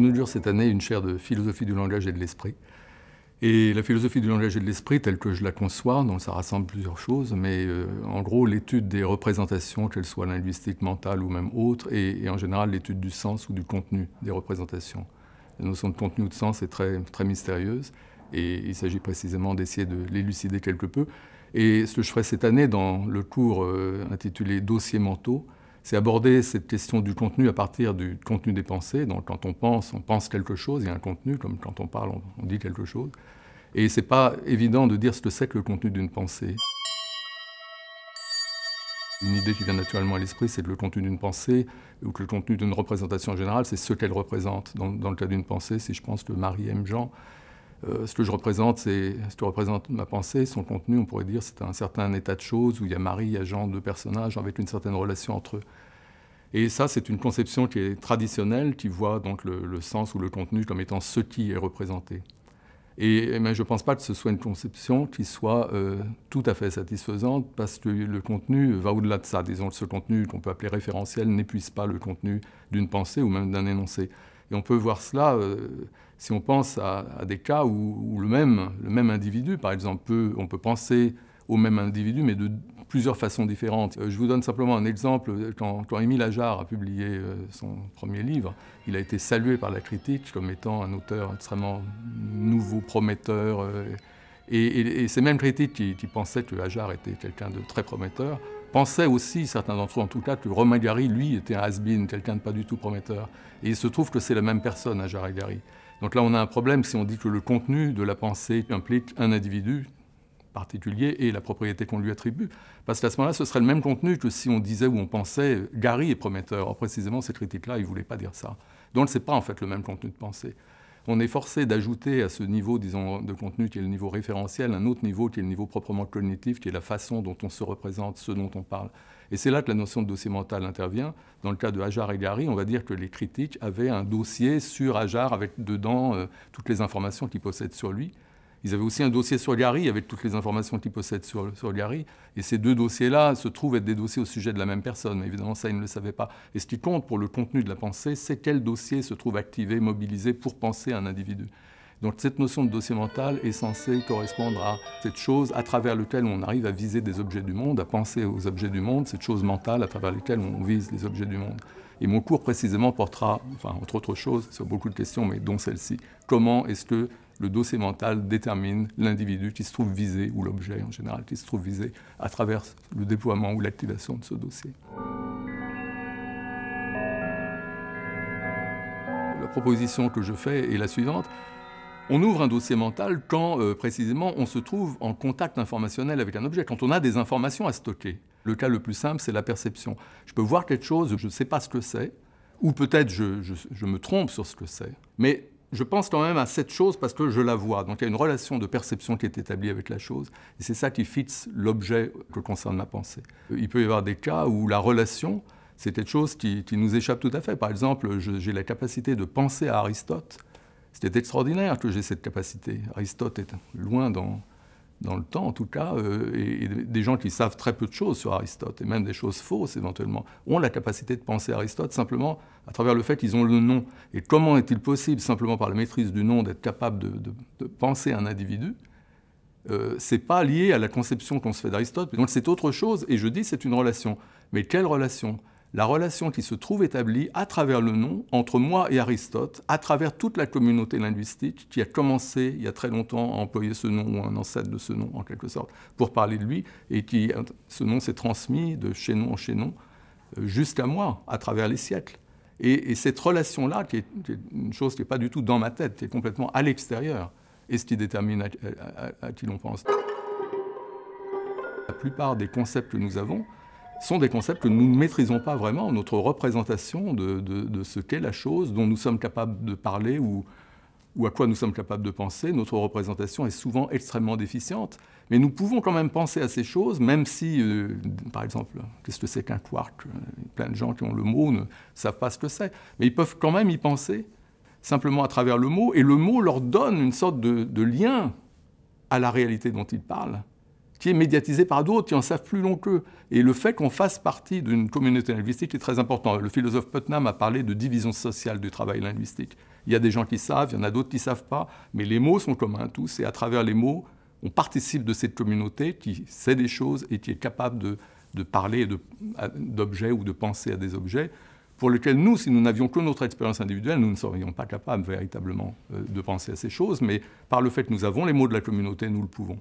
nous dure cette année une chaire de philosophie du langage et de l'esprit. Et la philosophie du langage et de l'esprit, telle que je la conçois, donc ça rassemble plusieurs choses, mais euh, en gros l'étude des représentations, qu'elles soient linguistiques, mentales ou même autres, et, en général l'étude du sens ou du contenu des représentations. La notion de contenu ou de sens est très, mystérieuse, et il s'agit précisément d'essayer de l'élucider quelque peu. Et ce que je ferai cette année dans le cours euh, intitulé Dossiers mentaux, c'est aborder cette question du contenu à partir du contenu des pensées. Donc quand on pense, on pense quelque chose, il y a un contenu, comme quand on parle, on, dit quelque chose. Et c'est pas évident de dire ce que c'est que le contenu d'une pensée. Une idée qui vient naturellement à l'esprit, c'est que le contenu d'une pensée ou que le contenu d'une représentation générale, c'est ce qu'elle représente. Dans, dans le cas d'une pensée, si je pense que Marie aime Jean, euh, ce que je représente, c'est ce que représente ma pensée, son contenu, on pourrait dire, c'est un certain état de choses où il y a Marie, il y a Jean, deux personnages avec une certaine relation entre eux. Et ça, c'est une conception qui est traditionnelle, qui voit donc le, sens ou le contenu comme étant ce qui est représenté. Et, mais je ne pense pas que ce soit une conception qui soit euh, tout à fait satisfaisante parce que le contenu va au-delà de ça. Disons que ce contenu qu'on peut appeler référentiel n'épuise pas le contenu d'une pensée ou même d'un énoncé. Et on peut voir cela euh, si on pense à, des cas où, le, même, individu, par exemple, on peut penser au même individu, mais de plusieurs façons différentes. Euh, je vous donne simplement un exemple. Quand, Émile Ajar a publié euh, son premier livre, il a été salué par la critique comme étant un auteur extrêmement nouveau, prometteur. Et, ces mêmes critiques qui, pensaient que Ajar était quelqu'un de très prometteur pensaient aussi, certains d'entre eux en tout cas, que Romain Gary, lui, était un has-been, quelqu'un de pas du tout prometteur. Et il se trouve que c'est la même personne à hein, Gary. Donc là, on a un problème si on dit que le contenu de la pensée implique un individu particulier et la propriété qu'on lui attribue. Parce qu'à ce moment-là, ce serait le même contenu que si on disait ou on pensait Gary est prometteur. Or, précisément, ces critiques-là, il ne voulaient pas dire ça. Donc, ce n'est pas en fait le même contenu de pensée on est forcé d'ajouter à ce niveau, disons, de contenu qui est le niveau référentiel, un autre niveau qui est le niveau proprement cognitif, qui est la façon dont on se représente ce dont on parle. Et c'est là que la notion de dossier mental intervient. Dans le cas de Hajar et Gary, on va dire que les critiques avaient un dossier sur Hajar avec dedans euh, toutes les informations qu'ils possèdent sur lui. Ils avaient aussi un dossier sur Gary, avec toutes les informations qu'ils possèdent sur, sur Gary. Et ces deux dossiers-là se trouvent être des dossiers au sujet de la même personne. Mais évidemment, ça, ils ne le savaient pas. Et ce qui compte pour le contenu de la pensée, c'est quel dossier se trouve activé, mobilisé pour penser à un individu. Donc cette notion de dossier mental est censée correspondre à cette chose à travers laquelle on arrive à viser des objets du monde, à penser aux objets du monde, cette chose mentale à travers laquelle on vise les objets du monde. Et mon cours précisément portera, enfin, entre autres choses, sur beaucoup de questions, mais dont celle-ci. Comment est-ce que le dossier mental détermine l'individu qui se trouve visé, ou l'objet en général qui se trouve visé, à travers le déploiement ou l'activation de ce dossier. La proposition que je fais est la suivante. On ouvre un dossier mental quand, euh, précisément, on se trouve en contact informationnel avec un objet, quand on a des informations à stocker. Le cas le plus simple, c'est la perception. Je peux voir quelque chose, je ne sais pas ce que c'est, ou peut-être je, je me trompe sur ce que c'est. Mais je pense quand même à cette chose parce que je la vois. Donc il y a une relation de perception qui est établie avec la chose, et c'est ça qui fixe l'objet que concerne ma pensée. Il peut y avoir des cas où la relation, c'est quelque chose qui, nous échappe tout à fait. Par exemple, j'ai la capacité de penser à Aristote. C'était extraordinaire que j'ai cette capacité. Aristote est loin dans, dans le temps en tout cas, euh, et, des gens qui savent très peu de choses sur Aristote, et même des choses fausses éventuellement, ont la capacité de penser Aristote simplement à travers le fait qu'ils ont le nom. Et comment est-il possible, simplement par la maîtrise du nom, d'être capable de, penser un individu euh, C'est pas lié à la conception qu'on se fait d'Aristote, donc c'est autre chose, et je dis c'est une relation. Mais quelle relation la relation qui se trouve établie à travers le nom entre moi et Aristote, à travers toute la communauté linguistique qui a commencé il y a très longtemps à employer ce nom ou un ancêtre de ce nom en quelque sorte pour parler de lui et qui ce nom s'est transmis de chaînon en chaînon euh, jusqu'à moi à travers les siècles. Et, cette relation-là, qui, est une chose qui n'est pas du tout dans ma tête, qui est complètement à l'extérieur, et ce qui détermine à qui l'on pense. La plupart des concepts que nous avons, sont des concepts que nous ne maîtrisons pas vraiment, notre représentation de, ce qu'est la chose dont nous sommes capables de parler ou, à quoi nous sommes capables de penser. Notre représentation est souvent extrêmement déficiente, mais nous pouvons quand même penser à ces choses, même si, euh, par exemple, qu'est-ce que c'est qu'un quark Plein de gens qui ont le mot ne savent pas ce que c'est, mais ils peuvent quand même y penser, simplement à travers le mot, et le mot leur donne une sorte de lien à la réalité dont ils parlent qui est médiatisé par d'autres qui en savent plus long qu'eux. Et le fait qu'on fasse partie d'une communauté linguistique est très important. Le philosophe Putnam a parlé de division sociale du travail linguistique. Il y a des gens qui savent, il y en a d'autres qui ne savent pas, mais les mots sont communs à tous et à travers les mots, on participe de cette communauté qui sait des choses et qui est capable de, de parler d'objets ou de penser à des objets pour lesquels nous, si nous n'avions que notre expérience individuelle, nous ne serions pas capables véritablement euh, de penser à ces choses, mais par le fait que nous avons les mots de la communauté, nous le pouvons.